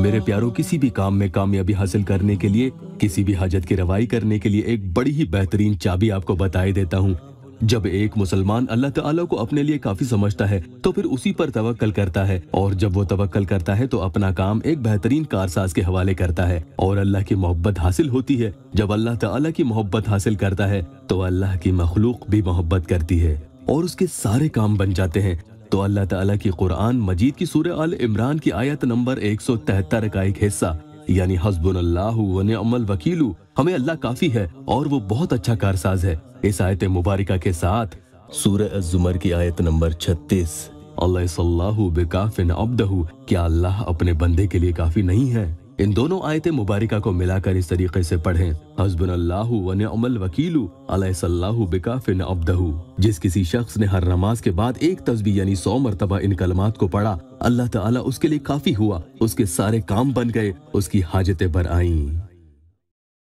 मेरे प्यारों किसी भी काम में कामयाबी हासिल करने के लिए किसी भी हाजत की रवाई करने के लिए एक बड़ी ही बेहतरीन चाबी आपको बताए देता हूँ जब एक मुसलमान अल्लाह ताला को अपने लिए काफी समझता है तो फिर उसी पर तवक्कल करता है और जब वो तवक्कल करता है तो अपना काम एक बेहतरीन कारसाज के हवाले करता है और अल्लाह की मोहब्बत हासिल होती है जब अल्लाह ताला की मोहब्बत हासिल करता है तो अल्लाह की मखलूक भी मोहब्बत करती है और उसके सारे काम बन जाते हैं तो अल्लाह ताला की कुरान मजीद की सूर्य अल इमरान की आयत नंबर एक सौ तिहत्तर का एक हिस्सा यानी हसबुन अमल वकीलू हमें अल्लाह काफी है और वो बहुत अच्छा कारसाज है इस आयत मुबारका के साथ सूर्य जुमर की आयत नंबर छत्तीस अल्लाह बेकाफिन अब्दहू क्या अल्लाह अपने बंदे के लिए काफी नहीं है इन दोनों आयत मुबारिका को मिलाकर इस तरीके से पढ़ें हजबन अल्लाहमल वकीलू बिकाफिन जिस किसी शख्स ने हर नमाज के बाद एक तस्वीर यानी सौ मरतबा इन कलमात को पढ़ा अल्लाह ताला उसके लिए काफी हुआ उसके सारे काम बन गए उसकी हाजतें भर आईं